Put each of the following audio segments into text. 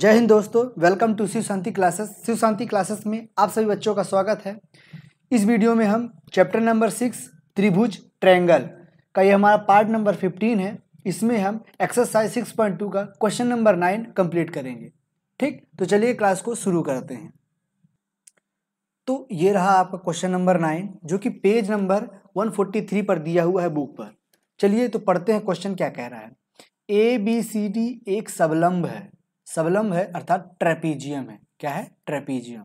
जय हिंद दोस्तों welcome to Shiv Shanti classes Shiv Shanti classes में आप सभी बच्चों का स्वागत है इस वीडियो में हम चैप्टर नंबर सिक्स त्रिभुज ट्रायंगल का ये हमारा पार्ट नंबर फिफ्टीन है इसमें हम एक्सरसाइज सिक्स पॉइंट टू का क्वेश्चन नंबर नाइन कंप्लीट करेंगे ठीक तो चलिए क्लास को शुरू करते हैं तो ये रहा आपका क्वेश्चन नंबर नाइन जो कि page number one forty three पर दिया हुआ है बुक पर चलिए तो पढ़ते हैं क्वेश्चन क्या कह रहा है ए बी सी डी एक सबलंब है सबलम्ब है अर्थात ट्रेपीजियम है क्या है ट्रेपीजियम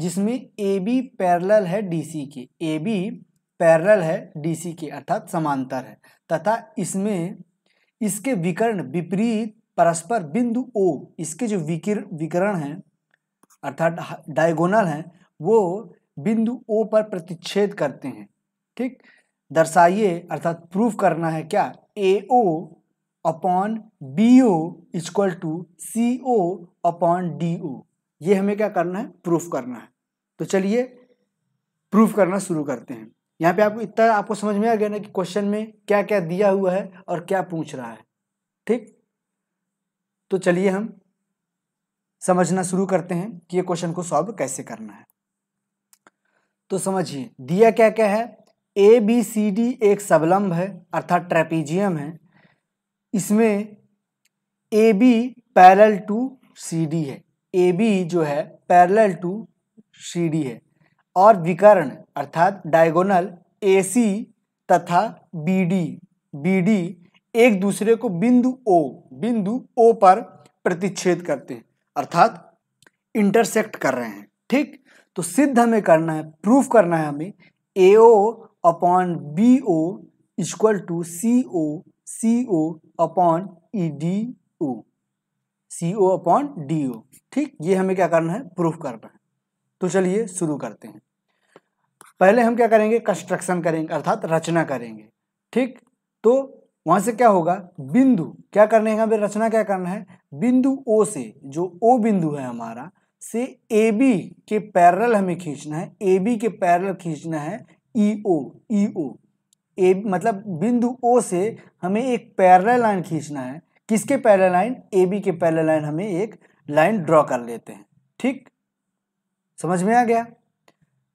जिसमें ए बी पैरल है डी सी के ए बी पैरल है डी सी के अर्थात समांतर है तथा इसमें इसके विकर्ण विपरीत परस्पर बिंदु ओ इसके जो विकिर विकरण हैं अर्थात डायगोनल हैं वो बिंदु ओ पर प्रतिच्छेद करते हैं ठीक दर्शाइए अर्थात प्रूफ करना है क्या A O upon B O equal to C O upon D O ये हमें क्या करना है प्रूफ करना है तो चलिए प्रूफ करना शुरू करते हैं यहाँ पे आपको इतना आपको समझ में आ गया ना कि क्वेश्चन में क्या क्या दिया हुआ है और क्या पूछ रहा है ठीक तो चलिए हम समझना शुरू करते हैं कि ये क्वेश्चन को सॉल्व कैसे करना है तो समझिए दिया क्या क्या है ए बी सी डी एक सबलंब है अर्थात ट्रेपीजियम है इसमें A B parallel to C D है ए बी जो है पैरल टू सी डी है और विकर्ण अर्थात डायगोनल ए सी तथा बी डी बी डी एक दूसरे को बिंदु ओ बिंदु ओ पर प्रतिच्छेद करते हैं अर्थात इंटरसेक्ट कर रहे हैं ठीक तो सिद्ध हमें करना है प्रूफ करना है हमें A O upon B O equal to C O C O upon E D O C O upon D O ठीक ये हमें क्या करना है प्रूफ करना है तो चलिए शुरू करते हैं पहले हम क्या करेंगे कंस्ट्रक्शन करेंगे अर्थात रचना करेंगे ठीक तो वहाँ से क्या होगा बिंदु क्या करने हैं हमें रचना क्या करना है बिंदु ओ से जो ओ बिंदु है हमारा से ए बी के पैरल हमें खींचना है ए बी के पैरल खींचना है ई ओ ई ओ ए मतलब बिंदु ओ से हमें एक पैरल लाइन खींचना है किसके पैरल लाइन ए बी के पैरल लाइन हमें एक लाइन ड्रॉ कर लेते हैं ठीक समझ में आ गया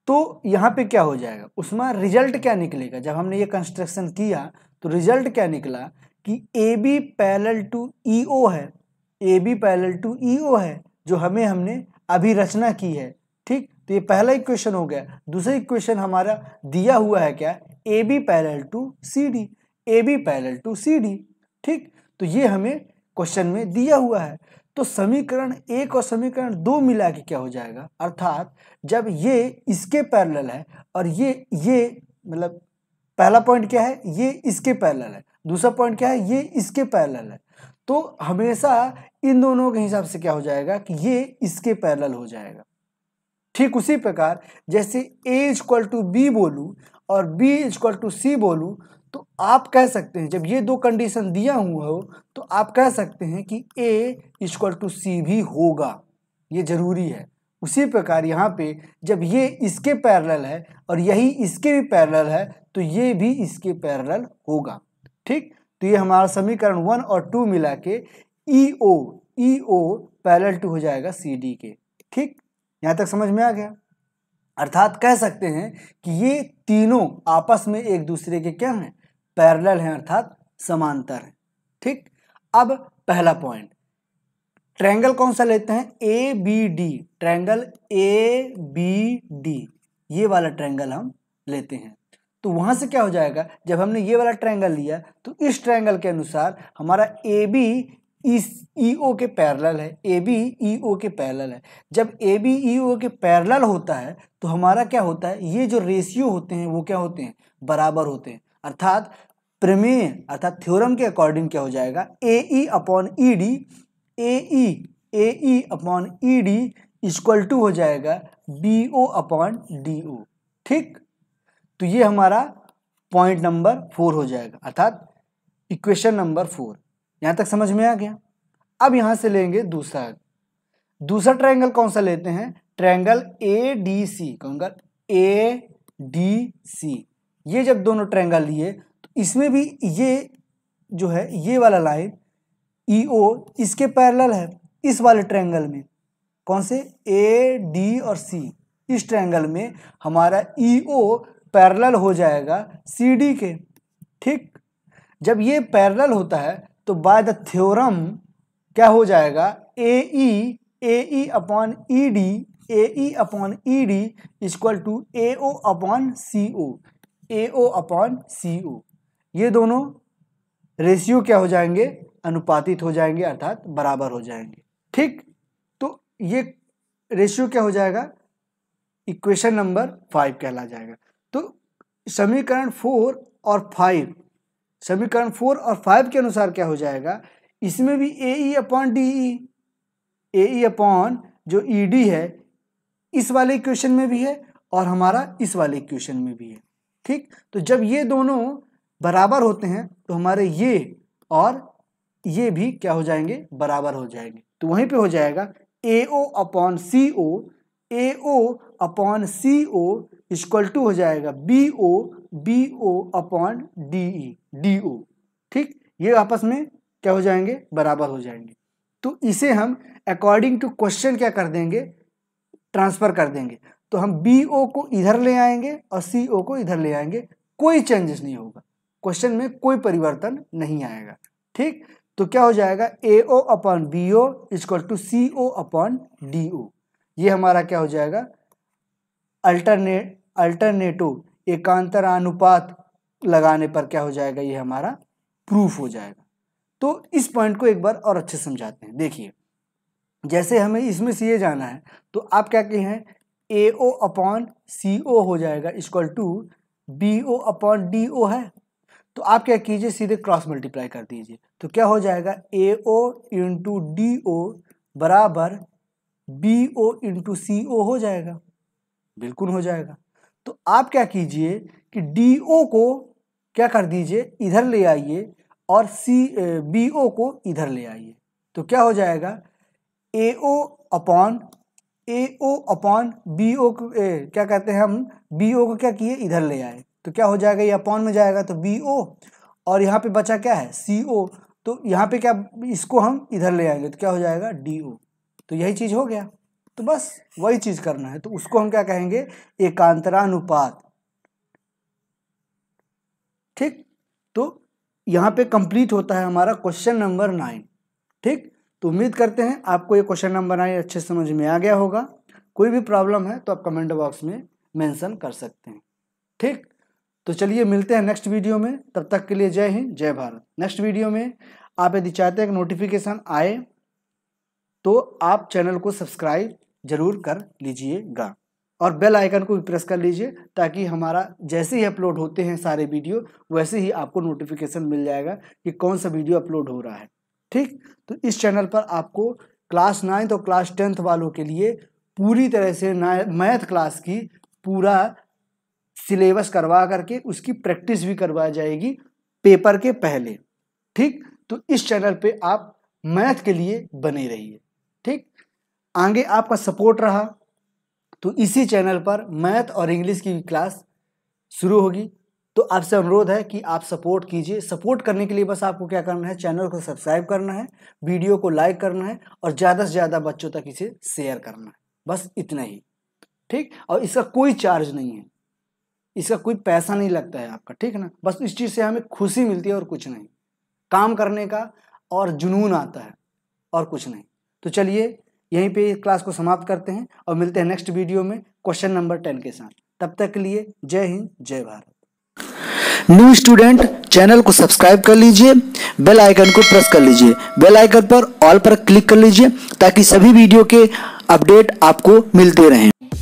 तो यहाँ पे क्या हो जाएगा उसमें रिजल्ट क्या निकलेगा जब हमने ये कंस्ट्रक्शन किया तो रिजल्ट क्या निकला कि A B parallel to E O है A B parallel to E O है जो हमें हमने अभी रचना की है ठीक तो ये पहला इक्वेशन हो गया दूसरा इक्वेशन हमारा दिया हुआ है क्या A B parallel to C D A B parallel to C D ठीक तो ये हमें क्वेश्चन में दिया हुआ है तो समीकरण एक और समीकरण दो मिला के क्या हो जाएगा अर्थात जब ये इसके पैरल है और ये ये मतलब पहला पॉइंट क्या है ये इसके पैरल है दूसरा पॉइंट क्या है ये इसके पैरल है तो हमेशा इन दोनों के हिसाब से क्या हो जाएगा कि ये इसके पैरल हो जाएगा ठीक उसी प्रकार जैसे ए इज्क्वल टू बी बोलूँ और b इजक्ल टू सी बोलूँ तो आप कह सकते हैं जब ये दो कंडीशन दिया हुआ हो तो आप कह सकते हैं कि a इजक्ल टू सी भी होगा ये ज़रूरी है उसी प्रकार यहाँ पे जब ये इसके पैरेलल है और यही इसके भी पैरेलल है तो ये भी इसके पैरेलल होगा ठीक तो ये हमारा समीकरण वन और टू मिला के ई ओ ई ओ पैरल टू हो जाएगा सी डी के ठीक यहाँ तक समझ में आ गया अर्थात कह सकते हैं कि ये तीनों आपस में एक दूसरे के क्या हैं पैरेलल हैं अर्थात समांतर हैं ठीक अब पहला पॉइंट ट्रायंगल कौन सा लेते हैं A B D triangle A B D ये वाला ट्रायंगल हम लेते हैं तो वहां से क्या हो जाएगा जब हमने ये वाला ट्रायंगल लिया तो इस ट्रायंगल के अनुसार हमारा A B E O e के पैरल है ए बी ई ओ के पैरल है जब ए बी ई ओ के पैरल होता है तो हमारा क्या होता है ये जो रेशियो होते हैं वो क्या होते हैं बराबर होते हैं अर्थात प्रमेय अर्थात थ्योरम के अकॉर्डिंग क्या हो जाएगा A E upon E D A E A E upon E D equal to हो जाएगा B O upon D O ठीक तो ये हमारा पॉइंट नंबर फोर हो जाएगा अर्थात इक्वेशन नंबर फोर यहाँ तक समझ में आ गया अब यहाँ से लेंगे दूसरा दूसरा ट्रायंगल कौन सा लेते हैं ट्रायंगल ए डी सी कौन ए डी सी ये जब दोनों ट्रायंगल लिए तो इसमें भी ये जो है ये वाला लाइन ई ओ इसके पैरेलल है इस वाले ट्रायंगल में कौन से ए डी और सी इस ट्रायंगल में हमारा ई ओ पैरेलल हो जाएगा सी डी के ठीक जब ये पैरेलल होता है तो बाय द थ्योरम क्या हो जाएगा A E A E upon E D A E upon E D equal to A O upon C O A O upon C O ये दोनों रेशियो क्या हो जाएंगे अनुपातित हो जाएंगे अर्थात बराबर हो जाएंगे ठीक तो ये रेशियो क्या हो जाएगा इक्वेशन नंबर फाइव कहला जाएगा तो समीकरण फोर और फाइव समीकरण फोर और फाइव के अनुसार क्या हो जाएगा इसमें भी A E upon D E A E upon जो ई e डी है इस वाले इक्वेशन में भी है और हमारा इस वाले इक्वेशन में भी है ठीक तो जब ये दोनों बराबर होते हैं तो हमारे ये और ये भी क्या हो जाएंगे बराबर हो जाएंगे तो वहीं पे हो जाएगा A O upon C O A O upon C O equal to हो जाएगा B O B O upon D E D O ठीक ये आपस में क्या हो जाएंगे बराबर हो जाएंगे तो इसे हम अकॉर्डिंग टू क्वेश्चन क्या कर देंगे ट्रांसफ़र कर देंगे तो हम बी ओ को इधर ले आएंगे और सी ओ को इधर ले आएंगे कोई चेंजेस नहीं होगा क्वेश्चन में कोई परिवर्तन नहीं आएगा ठीक तो क्या हो जाएगा A O upon B O equal to C O upon D O ये हमारा क्या हो जाएगा अल्टरने अल्टरनेटिव एकांतरानुपात लगाने पर क्या हो जाएगा ये हमारा प्रूफ हो जाएगा तो इस पॉइंट को एक बार और अच्छे समझाते हैं देखिए जैसे हमें इसमें सी जाना है तो आप क्या कहें हैं ए ओ अपॉन सी ओ हो जाएगा equal to B O upon D O है तो आप क्या कीजिए सीधे क्रॉस मल्टीप्लाई कर दीजिए तो क्या हो जाएगा A O into D O बराबर बी ओ इंटू सी ओ हो जाएगा बिल्कुल हो जाएगा तो आप क्या कीजिए कि डी ओ को क्या कर दीजिए इधर ले आइए और सी बी ओ को इधर ले आइए तो क्या हो जाएगा A O upon A O upon B O क्या कहते हैं हम बी ओ को क्या किए इधर ले आए तो क्या हो जाएगा ये अपॉन में जाएगा तो बी ओ और यहाँ पे बचा क्या है सी ओ तो यहाँ पे क्या इसको हम इधर ले आएंगे तो क्या हो जाएगा डी ओ तो यही चीज़ हो गया तो बस वही चीज़ करना है तो उसको हम क्या कहेंगे एकांतरानुपात ठीक तो यहाँ पे कंप्लीट होता है हमारा क्वेश्चन नंबर नाइन ठीक तो उम्मीद करते हैं आपको ये क्वेश्चन नंबर नाइन अच्छे समझ में आ गया होगा कोई भी प्रॉब्लम है तो आप कमेंट बॉक्स में मेंशन कर सकते हैं ठीक तो चलिए मिलते हैं नेक्स्ट वीडियो में तब तक के लिए जय हिंद जय भारत नेक्स्ट वीडियो में आप यदि चाहते हैं कि नोटिफिकेशन आए तो आप चैनल को सब्सक्राइब जरूर कर लीजिएगा और बेल आइकन को भी प्रेस कर लीजिए ताकि हमारा जैसे ही अपलोड होते हैं सारे वीडियो वैसे ही आपको नोटिफिकेशन मिल जाएगा कि कौन सा वीडियो अपलोड हो रहा है ठीक तो इस चैनल पर आपको क्लास नाइन्थ और क्लास टेंथ वालों के लिए पूरी तरह से मैथ क्लास की पूरा सिलेबस करवा करके उसकी प्रैक्टिस भी करवाई जाएगी पेपर के पहले ठीक तो इस चैनल पे आप मैथ के लिए बने रहिए ठीक आगे आपका सपोर्ट रहा तो इसी चैनल पर मैथ और इंग्लिश की क्लास शुरू होगी तो आपसे अनुरोध है कि आप सपोर्ट कीजिए सपोर्ट करने के लिए बस आपको क्या करना है चैनल को सब्सक्राइब करना है वीडियो को लाइक करना है और ज़्यादा से ज़्यादा बच्चों तक इसे शेयर करना है बस इतना ही ठीक और इसका कोई चार्ज नहीं है इसका कोई पैसा नहीं लगता है आपका ठीक है ना बस इस चीज़ से हमें खुशी मिलती है और कुछ नहीं काम करने का और जुनून आता है और कुछ नहीं तो चलिए यहीं पे क्लास को समाप्त करते हैं और मिलते हैं नेक्स्ट वीडियो में क्वेश्चन नंबर टेन के साथ तब तक के लिए जय हिंद जय भारत न्यू स्टूडेंट चैनल को सब्सक्राइब कर लीजिए बेल आइकन को प्रेस कर लीजिए बेल आइकन पर ऑल पर क्लिक कर लीजिए ताकि सभी वीडियो के अपडेट आपको मिलते रहें